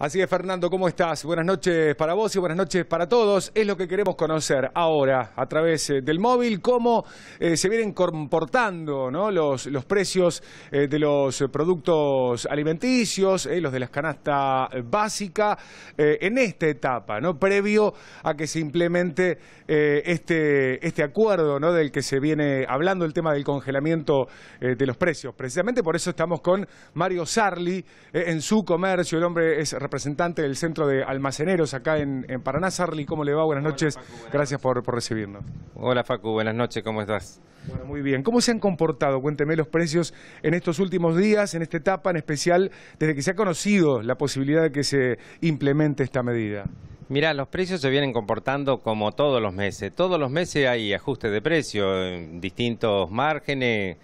Así es, Fernando, ¿cómo estás? Buenas noches para vos y buenas noches para todos. Es lo que queremos conocer ahora a través eh, del móvil, cómo eh, se vienen comportando los, precios eh, de los productos alimenticios, los de las canasta básica, en esta etapa, ¿no? previo a que se implemente este, este, acuerdo del que se viene hablando, el tema del congelamiento de los precios. Precisamente por eso estamos con Mario Sarli en su comercio, el hombre es representante del Centro de Almaceneros acá en, Paraná. Sarli, ¿cómo le va? Buenas noches. Gracias por, recibirnos. Hola Facu, buenas noches, ¿cómo estás? muy bien. ¿Cómo se han comportado, cuénteme, los precios en estos últimos días, en esta etapa en especial, desde que se ha conocido la posibilidad de que se implemente esta medida? Mirá, los precios se vienen comportando como todos los meses. Todos los meses hay ajustes de precios en distintos márgenes,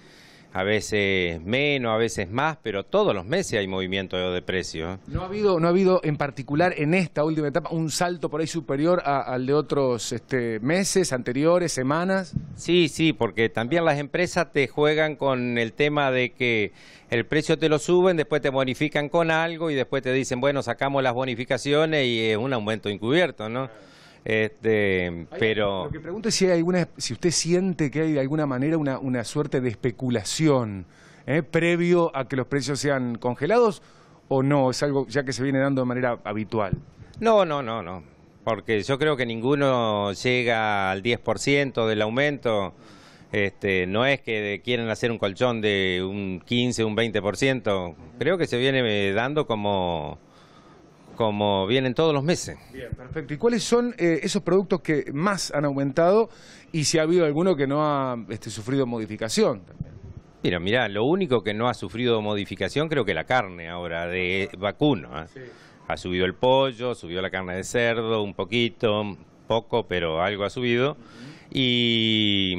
a veces menos, a veces más, pero todos los meses hay movimiento de precios. ¿eh? ¿No ha habido, no ha habido en particular en esta última etapa un salto por ahí superior al de otros este, meses anteriores, semanas? Sí, sí, porque también las empresas te juegan con el tema de que el precio te lo suben, después te bonifican con algo y después te dicen, bueno, sacamos las bonificaciones y es un aumento encubierto, ¿no? Este, pero... Lo que pregunto es si, hay alguna, si usted siente que hay de alguna manera una, suerte de especulación ¿eh? previo a que los precios sean congelados o no, es algo ya que se viene dando de manera habitual. No, no, no, no, porque yo creo que ninguno llega al 10% del aumento. Este, no es que quieran hacer un colchón de un 15, un 20%. Creo que se viene dando como como vienen todos los meses. Bien, perfecto. ¿Y cuáles son eh, esos productos que más han aumentado y si ha habido alguno que no ha este, sufrido modificación? Mira, mira, lo único que no ha sufrido modificación creo que la carne ahora de vacuno. ¿eh? Ha subido el pollo, subió la carne de cerdo un poquito, poco, pero algo ha subido. Y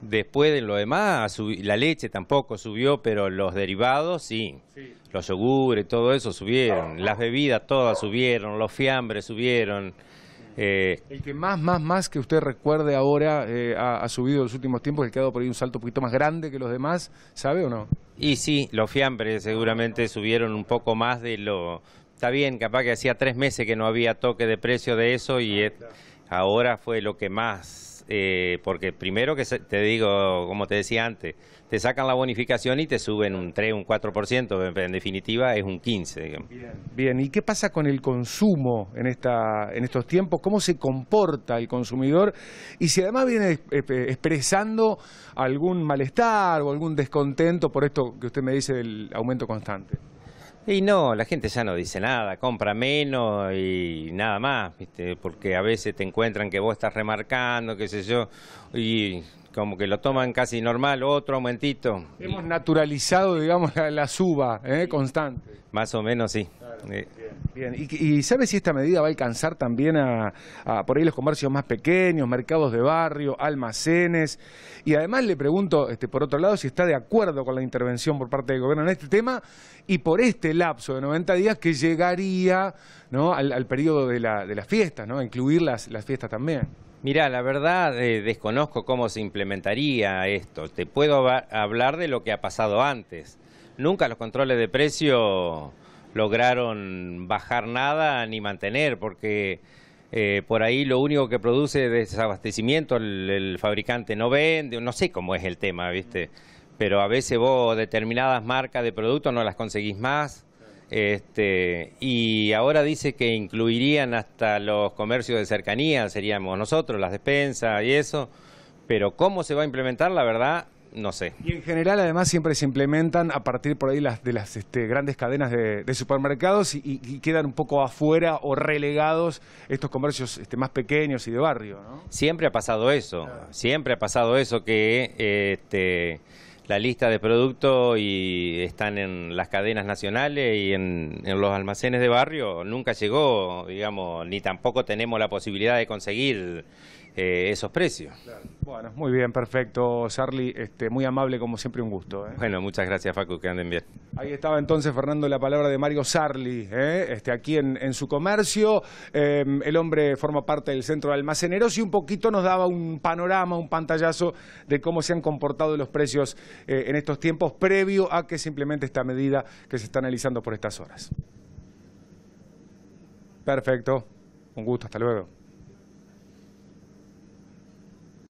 Después de lo demás, la leche tampoco subió, pero los derivados sí. Los yogures, todo eso subieron. Las bebidas todas subieron, los fiambres subieron. Eh. el que más, más, más que usted recuerde ahora eh, ha, ha, subido en los últimos tiempos, el que ha dado por ahí un salto un poquito más grande que los demás, ¿sabe o no? Y sí, los fiambres seguramente subieron un poco más de lo... Está bien, capaz que hacía tres meses que no había toque de precio de eso y... Ah, ahora fue lo que más eh, porque primero que te digo, como te decía antes, te sacan la bonificación y te suben un 3, un 4%, en definitiva es un 15%. Bien. Bien, ¿y qué pasa con el consumo en, esta, en estos tiempos? ¿Cómo se comporta el consumidor? Y si además viene expresando algún malestar o algún descontento por esto que usted me dice del aumento constante. Y no, la gente ya no dice nada, compra menos y nada más, ¿viste? porque a veces te encuentran que vos estás remarcando, qué sé yo, y como que lo toman casi normal, otro aumentito. Hemos naturalizado, digamos, la, suba ¿eh? constante. Más o menos, sí. Bien, ¿Y, sabe si esta medida va a alcanzar también a, por ahí los comercios más pequeños, mercados de barrio, almacenes? Y además le pregunto, este, por otro lado, si está de acuerdo con la intervención por parte del gobierno en este tema y por este lapso de 90 días que llegaría al, periodo de, las fiestas, ¿no? incluir las, las fiestas también. Mirá, la verdad eh, desconozco cómo se implementaría esto. Te puedo hablar de lo que ha pasado antes. Nunca los controles de precio lograron bajar nada ni mantener, porque eh, por ahí lo único que produce desabastecimiento el, el, fabricante no vende, no sé cómo es el tema, ¿viste? Pero a veces vos determinadas marcas de productos no las conseguís más. Este, y ahora dice que incluirían hasta los comercios de cercanía, seríamos nosotros, las despensas y eso. Pero cómo se va a implementar, la verdad, no sé. Y en general, además, siempre se implementan a partir por ahí de las este, grandes cadenas de, supermercados y, quedan un poco afuera o relegados estos comercios este, más pequeños y de barrio, ¿no? Siempre ha pasado eso, siempre ha pasado eso que este, la lista de productos y están en las cadenas nacionales y en los almacenes de barrio nunca llegó, digamos, ni tampoco tenemos la posibilidad de conseguir eh, esos precios. Bueno, muy bien, perfecto, Charlie. Este, muy amable, como siempre, un gusto. ¿eh? Bueno, muchas gracias, Facu, que anden bien. Ahí estaba entonces, Fernando, la palabra de Mario Sarli, ¿eh? este, aquí en, su comercio. Em, el hombre forma parte del centro de almaceneros y un poquito nos daba un panorama, un pantallazo de cómo se han comportado los precios en estos tiempos, previo a que simplemente esta medida que se está analizando por estas horas. Perfecto. Un gusto, hasta luego.